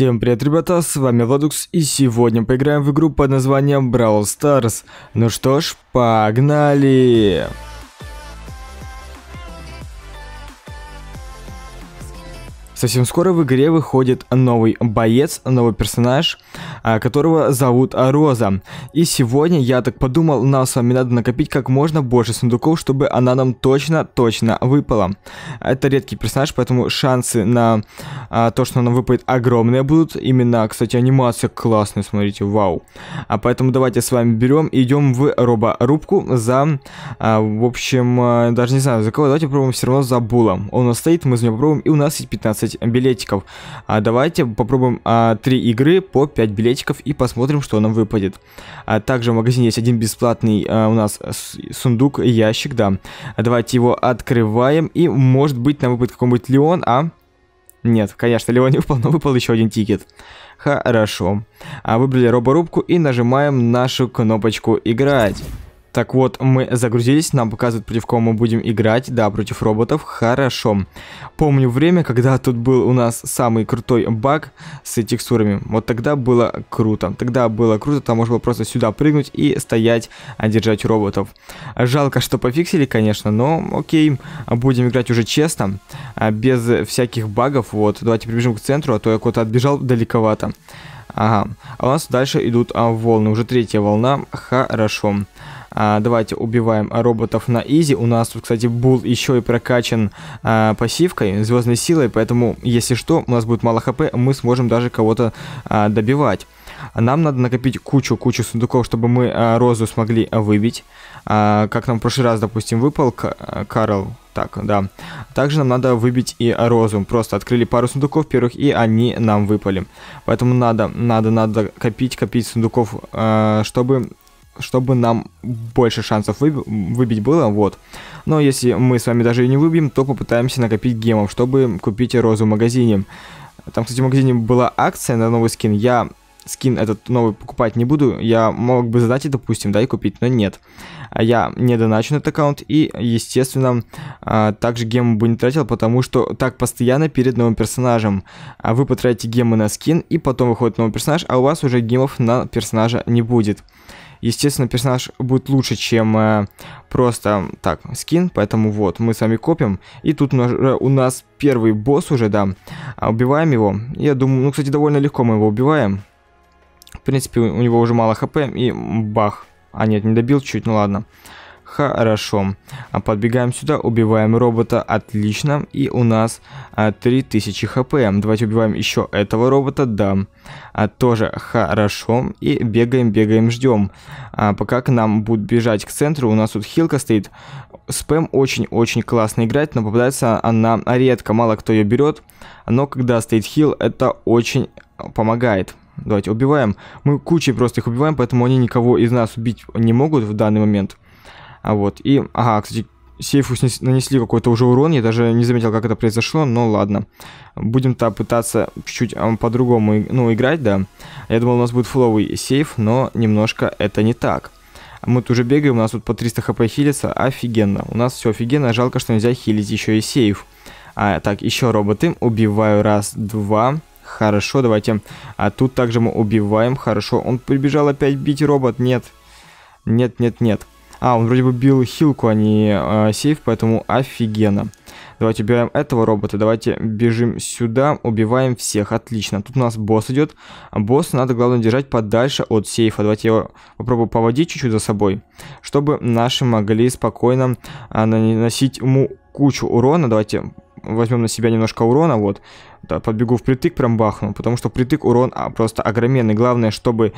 Всем привет, ребята, с вами Владукс, и сегодня поиграем в игру под названием Brawl Stars. Ну что ж, погнали! Погнали! Совсем скоро в игре выходит новый боец, новый персонаж, а, которого зовут Роза. И сегодня, я так подумал, нам с вами надо накопить как можно больше сундуков, чтобы она нам точно-точно выпала. Это редкий персонаж, поэтому шансы на а, то, что она выпадет, огромные будут. Именно, кстати, анимация классная, смотрите, вау. А поэтому давайте с вами берем и идем в роборубку за, а, в общем, даже не знаю, за кого. Давайте попробуем все равно за булом. Он у нас стоит, мы за него попробуем, и у нас есть 15 15 билетиков. А давайте попробуем а, 3 игры по 5 билетиков и посмотрим, что нам выпадет. А также в магазине есть один бесплатный а, у нас сундук, ящик, да. А давайте его открываем и может быть нам выпадет какой-нибудь Леон, а... Нет, конечно, Леон не выпал, но выпал еще один тикет. Хорошо. А выбрали роборубку и нажимаем нашу кнопочку «Играть». Так вот, мы загрузились, нам показывают, против кого мы будем играть. Да, против роботов. Хорошо. Помню время, когда тут был у нас самый крутой баг с текстурами. Вот тогда было круто. Тогда было круто, там можно было просто сюда прыгнуть и стоять, а держать роботов. Жалко, что пофиксили, конечно, но окей. Будем играть уже честно, а без всяких багов. Вот, давайте прибежим к центру, а то я куда-то отбежал далековато. Ага, а у нас дальше идут а, волны, уже третья волна, хорошо. Хорошо. А, давайте убиваем роботов на изи. У нас тут, кстати, Бул еще и прокачан а, пассивкой, звездной силой, поэтому, если что, у нас будет мало хп, мы сможем даже кого-то а, добивать. Нам надо накопить кучу-кучу сундуков, чтобы мы а, розу смогли а, выбить. А, как нам в прошлый раз, допустим, выпал К а, Карл. Так, да. Также нам надо выбить и розу. Просто открыли пару сундуков первых, и они нам выпали. Поэтому надо, надо, надо копить, копить сундуков, а, чтобы чтобы нам больше шансов выб выбить было, вот. Но если мы с вами даже и не выбьем, то попытаемся накопить гемов чтобы купить розу в магазине. Там, кстати, в магазине была акция на новый скин. Я скин этот новый покупать не буду. Я мог бы задать, допустим, да, и купить, но нет. А я не доначу этот аккаунт и, естественно, а, также гемы бы не тратил, потому что так постоянно перед новым персонажем. А вы потратите гемы на скин, и потом выходит новый персонаж, а у вас уже гемов на персонажа не будет естественно, персонаж будет лучше, чем э, просто так, скин, поэтому вот, мы с вами копим, и тут э, у нас первый босс уже, да, а, убиваем его, я думаю, ну, кстати, довольно легко мы его убиваем, в принципе, у него уже мало хп, и бах, а нет, не добил чуть, ну ладно, ладно. Хорошо. А подбегаем сюда, убиваем робота. Отлично. И у нас 3000 а, хп. Давайте убиваем еще этого робота. Да. А, тоже хорошо. И бегаем, бегаем, ждем. пока к нам будут бежать к центру. У нас тут хилка стоит. Спэм очень-очень классно играть, но попадается она редко. Мало кто ее берет. Но когда стоит хил, это очень помогает. Давайте убиваем. Мы кучей просто их убиваем, поэтому они никого из нас убить не могут в данный момент. А вот, и... Ага, кстати, сейфу нанесли какой-то уже урон, я даже не заметил, как это произошло, но ладно. Будем-то пытаться чуть-чуть а, по-другому, ну, играть, да. Я думал, у нас будет фуловый сейф, но немножко это не так. Мы тут уже бегаем, у нас тут по 300 хп хилится, офигенно. У нас все офигенно, жалко, что нельзя хилить еще и сейф. А, так, еще роботы, убиваю раз, два... Хорошо, давайте. А тут также мы убиваем. Хорошо, он прибежал опять бить робот. Нет, нет, нет, нет. А, он вроде бы бил хилку, а не э, сейф, поэтому офигенно. Давайте убиваем этого робота, давайте бежим сюда, убиваем всех, отлично. Тут у нас босс идет, а надо, главное, держать подальше от сейфа. Давайте его попробую поводить чуть-чуть за собой, чтобы наши могли спокойно а, наносить ему кучу урона. Давайте возьмем на себя немножко урона, вот. Да, подбегу впритык, прям бахну, потому что впритык урон а, просто огроменный. Главное, чтобы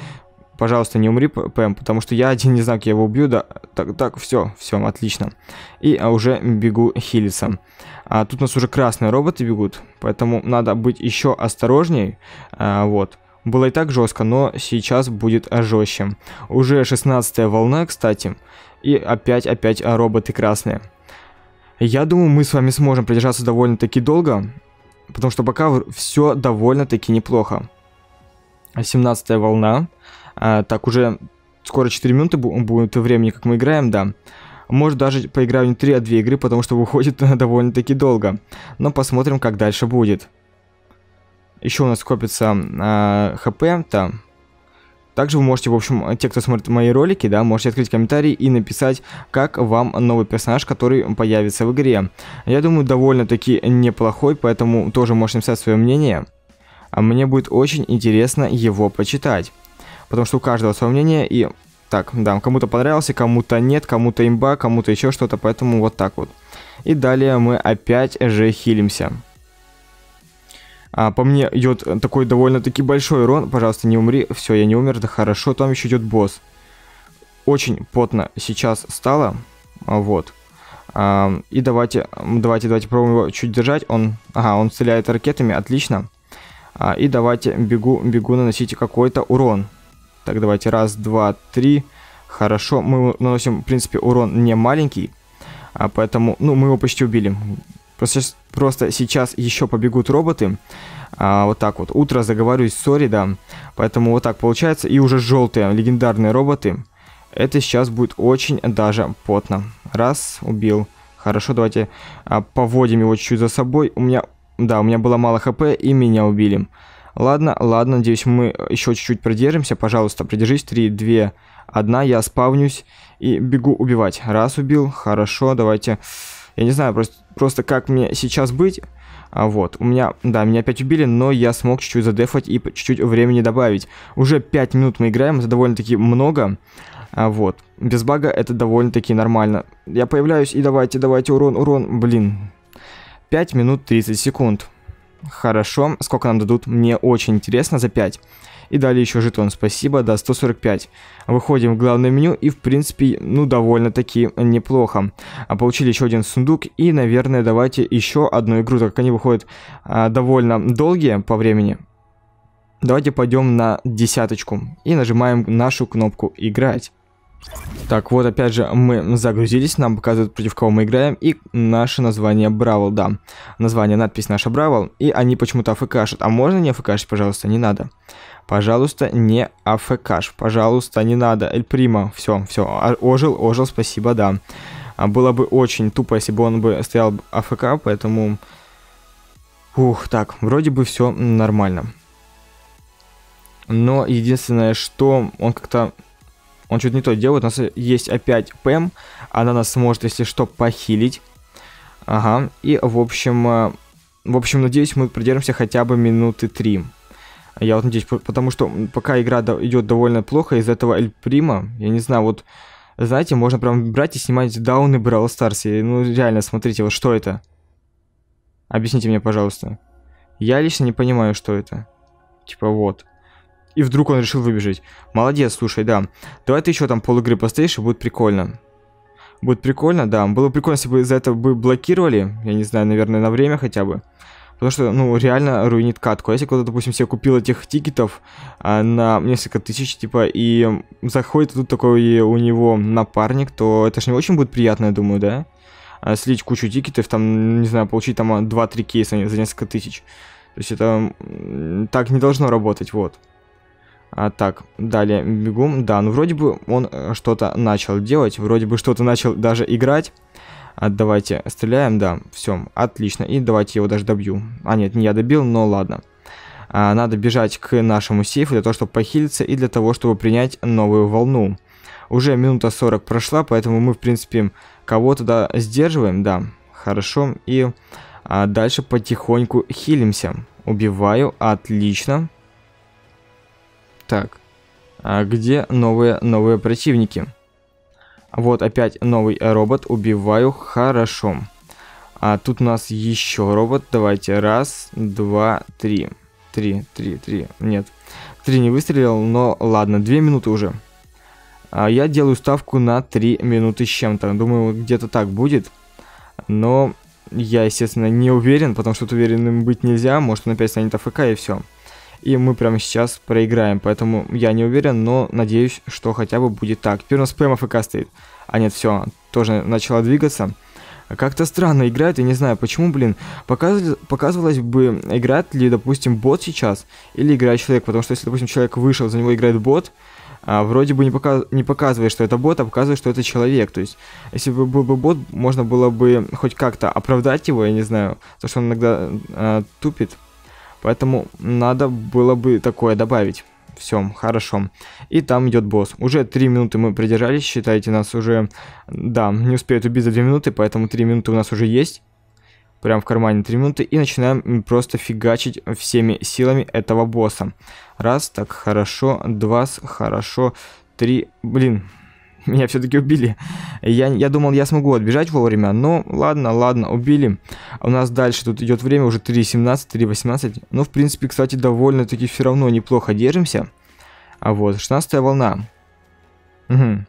Пожалуйста, не умри, Пэм, потому что я один не знаю, как я его убью, да. Так, так, все, все, отлично. И а, уже бегу хилиться. А тут у нас уже красные роботы бегут, поэтому надо быть еще осторожней. А, вот. Было и так жестко, но сейчас будет жестче. Уже 16 волна, кстати. И опять-опять роботы красные. Я думаю, мы с вами сможем продержаться довольно-таки долго. Потому что пока все довольно-таки неплохо. 17 волна. А, так, уже скоро 4 минуты будет времени, как мы играем, да. Может, даже поиграю не 3, а 2 игры, потому что выходит довольно-таки долго. Но посмотрим, как дальше будет. Еще у нас копится э, хп, там. Также вы можете, в общем, те, кто смотрит мои ролики, да, можете открыть комментарий и написать, как вам новый персонаж, который появится в игре. Я думаю, довольно-таки неплохой, поэтому тоже можете написать свое мнение. А мне будет очень интересно его почитать потому что у каждого свое мнение, и так, да, кому-то понравился, кому-то нет, кому-то имба, кому-то еще что-то, поэтому вот так вот. И далее мы опять же хилимся. А, по мне идет такой довольно-таки большой урон. Пожалуйста, не умри. Все, я не умер, да хорошо. Там еще идет босс. Очень потно сейчас стало. Вот. А, и давайте, давайте, давайте пробуем его чуть держать. Он, ага, он стреляет ракетами, отлично. А, и давайте бегу, бегу наносите какой-то урон. Так, давайте. Раз, два, три. Хорошо. Мы наносим, в принципе, урон не маленький. А поэтому, ну, мы его почти убили. Просто, просто сейчас еще побегут роботы. А, вот так вот. Утро заговариваюсь, сори, да. Поэтому вот так получается. И уже желтые легендарные роботы. Это сейчас будет очень даже потно. Раз, убил. Хорошо, давайте а, поводим его чуть-чуть за собой. У меня, да, у меня было мало хп, и меня убили. Ладно, ладно, надеюсь, мы э, еще чуть-чуть продержимся. Пожалуйста, продержись. Три, две, одна. Я спавнюсь и бегу убивать. Раз убил, хорошо, давайте... Я не знаю просто, просто как мне сейчас быть. А вот, у меня, да, меня опять убили, но я смог чуть-чуть задефать и чуть-чуть времени добавить. Уже 5 минут мы играем, это довольно-таки много. А вот, без бага это довольно-таки нормально. Я появляюсь и давайте, давайте, урон, урон, блин. 5 минут 30 секунд. Хорошо, сколько нам дадут? Мне очень интересно, за 5. И далее еще жетон, спасибо, да, 145. Выходим в главное меню и, в принципе, ну, довольно-таки неплохо. А получили еще один сундук и, наверное, давайте еще одну игру, так как они выходят а, довольно долгие по времени. Давайте пойдем на десяточку и нажимаем нашу кнопку «Играть». Так, вот опять же мы загрузились, нам показывают, против кого мы играем, и наше название Бравл, да. Название, надпись наша Бравл, и они почему-то афкашат. А можно не афкашить, пожалуйста, не надо. Пожалуйста, не афкаш, пожалуйста, не надо. Эль Прима, все, все, а, ожил, ожил, спасибо, да. А было бы очень тупо, если бы он бы стоял АФК, поэтому... Ух, так, вроде бы все нормально. Но единственное, что он как-то он что-то не то делает. У нас есть опять Пэм. Она нас сможет, если что, похилить. Ага. И, в общем... Э, в общем, надеюсь, мы продержимся хотя бы минуты три. Я вот надеюсь, потому что пока игра до, идет довольно плохо, из этого Эль Прима, я не знаю, вот, знаете, можно прям брать и снимать дауны Бравл Старс. Ну, реально, смотрите, вот что это? Объясните мне, пожалуйста. Я лично не понимаю, что это. Типа вот. И вдруг он решил выбежать. Молодец, слушай, да. Давай ты еще там пол игры постоишь, и будет прикольно. Будет прикольно, да. Было прикольно, если бы за это бы блокировали. Я не знаю, наверное, на время хотя бы. Потому что, ну, реально руинит катку. А если кто-то, допустим, себе купил этих тикетов а, на несколько тысяч, типа, и заходит тут такой у него напарник, то это же не очень будет приятно, я думаю, да? А, слить кучу тикетов, там, не знаю, получить там 2-3 кейса за несколько тысяч. То есть это так не должно работать, вот. А, так, далее бегом. Да, ну вроде бы он э, что-то начал делать, вроде бы что-то начал даже играть. А, давайте стреляем, да, все, отлично. И давайте его даже добью. А нет, не я добил, но ладно. А, надо бежать к нашему сейфу для того, чтобы похилиться и для того, чтобы принять новую волну. Уже минута 40 прошла, поэтому мы, в принципе, кого-то да, сдерживаем, да, хорошо. И а, дальше потихоньку хилимся. Убиваю, отлично. Отлично так. А где новые, новые противники? Вот опять новый робот, убиваю, хорошо. А тут у нас еще робот, давайте, раз, два, три. Три, три, три, нет. Три не выстрелил, но ладно, две минуты уже. А я делаю ставку на три минуты с чем-то, думаю, где-то так будет. Но я, естественно, не уверен, потому что тут уверенным быть нельзя, может он опять станет АФК и все и мы прямо сейчас проиграем, поэтому я не уверен, но надеюсь, что хотя бы будет так. Теперь у нас ПМ АФК стоит. А нет, все, тоже начала двигаться. Как-то странно играет, я не знаю почему, блин. Показывали, показывалось бы, играет ли, допустим, бот сейчас, или играет человек, потому что если, допустим, человек вышел, за него играет бот, а, вроде бы не, показ... не показывает, что это бот, а показывает, что это человек. То есть, если бы был бы бот, можно было бы хоть как-то оправдать его, я не знаю, то, что он иногда а, тупит. Поэтому надо было бы такое добавить. Все, хорошо. И там идет босс. Уже 3 минуты мы продержались, считайте, нас уже... Да, не успеют убить за 2 минуты, поэтому 3 минуты у нас уже есть. Прям в кармане 3 минуты. И начинаем просто фигачить всеми силами этого босса. Раз, так, хорошо. Два, хорошо. Три, блин, меня все-таки убили. Я, я думал, я смогу отбежать вовремя, но ладно, ладно, убили. У нас дальше тут идет время уже 3.17, 3.18. Ну, в принципе, кстати, довольно-таки все равно неплохо держимся. А вот, 16 волна. Угу.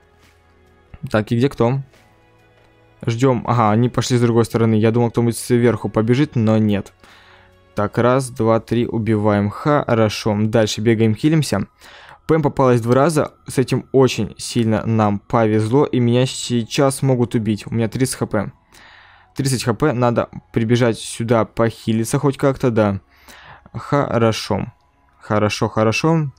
Так, и где кто? Ждем. Ага, они пошли с другой стороны. Я думал, кто-нибудь сверху побежит, но нет. Так, раз, два, три, убиваем. Хорошо. Дальше бегаем, хилимся. Пэм попалась два раза, с этим очень сильно нам повезло, и меня сейчас могут убить. У меня 30 хп. 30 хп, надо прибежать сюда, похилиться хоть как-то, да. Хорошо. Хорошо, хорошо.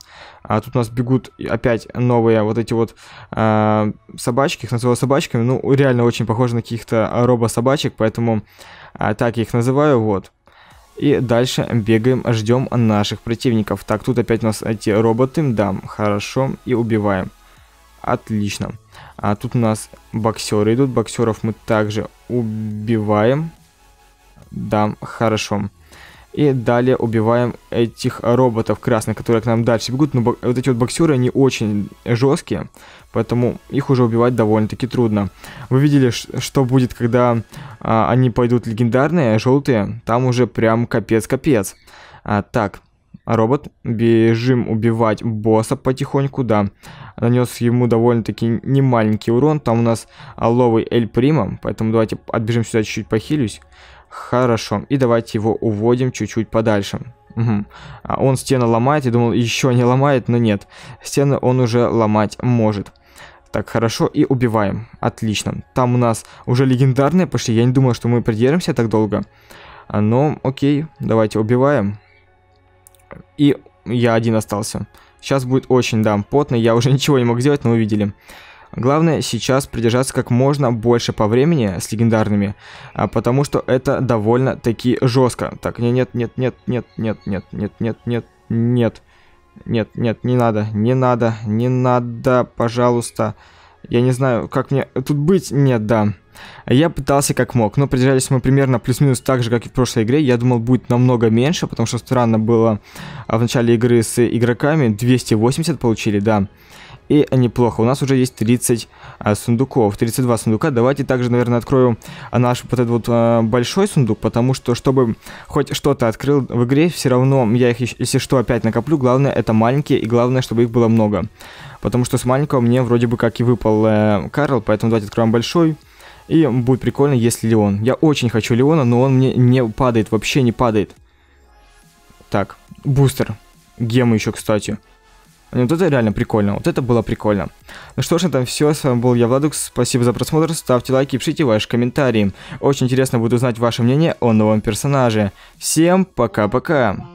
А тут у нас бегут опять новые вот эти вот э, собачки. Их называю собачками. Ну, реально очень похожи на каких-то робо-собачек, поэтому э, так я их называю, вот. И дальше бегаем, ждем наших противников. Так, тут опять у нас эти роботы, да, хорошо, и убиваем. Отлично. А тут у нас боксеры идут, боксеров мы также убиваем. Да, хорошо. Хорошо. И далее убиваем этих роботов красных, которые к нам дальше бегут. Но вот эти вот боксеры, они очень жесткие, поэтому их уже убивать довольно-таки трудно. Вы видели, что будет, когда а, они пойдут легендарные, желтые. Там уже прям капец-капец. А, так, робот. Бежим убивать босса потихоньку, да. Нанес ему довольно-таки немаленький урон. Там у нас аловый Эль Прима, поэтому давайте отбежим сюда чуть-чуть похилюсь. Хорошо. И давайте его уводим чуть-чуть подальше. Угу. Он стену ломает, Я думал, еще не ломает, но нет. Стены он уже ломать может. Так, хорошо, и убиваем. Отлично. Там у нас уже легендарные пошли. Я не думал, что мы придеремся так долго. А, но, окей, давайте убиваем. И я один остался. Сейчас будет очень, да, потно. Я уже ничего не мог сделать, но вы видели. Главное сейчас придержаться как можно больше по времени с легендарными, а потому что это довольно-таки жестко. Так, нет, нет, нет, нет, нет, нет, нет, нет, нет, нет. Нет, нет, не надо, не надо, не надо, пожалуйста. Я не знаю, как мне тут быть. Нет, да. Я пытался как мог, но придержались мы примерно плюс-минус так же, как и в прошлой игре. Я думал, будет намного меньше, потому что странно было а, в начале игры с игроками. 280 получили, Да. И неплохо, у нас уже есть 30 а, сундуков, 32 сундука. Давайте также, наверное, открою а, наш вот этот вот а, большой сундук, потому что, чтобы хоть что-то открыл в игре, все равно я их, если что, опять накоплю. Главное, это маленькие, и главное, чтобы их было много. Потому что с маленького мне вроде бы как и выпал э, Карл, поэтому давайте откроем большой. И будет прикольно, если Леон. Я очень хочу Леона, но он мне не падает, вообще не падает. Так, бустер. гему еще, кстати. И ну, вот это реально прикольно, вот это было прикольно. Ну что ж, на этом все, с вами был я, Владукс, спасибо за просмотр, ставьте лайки, пишите ваши комментарии. Очень интересно буду узнать ваше мнение о новом персонаже. Всем пока-пока!